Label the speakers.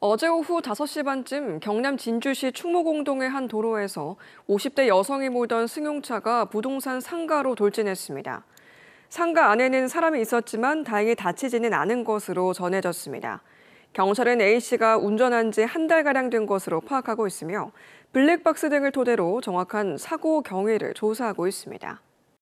Speaker 1: 어제 오후 5시 반쯤 경남 진주시 충무공동의 한 도로에서 50대 여성이 몰던 승용차가 부동산 상가로 돌진했습니다. 상가 안에는 사람이 있었지만 다행히 다치지는 않은 것으로 전해졌습니다. 경찰은 A씨가 운전한 지 한 달가량 된 것으로 파악하고 있으며 블랙박스 등을 토대로 정확한 사고 경위를 조사하고 있습니다.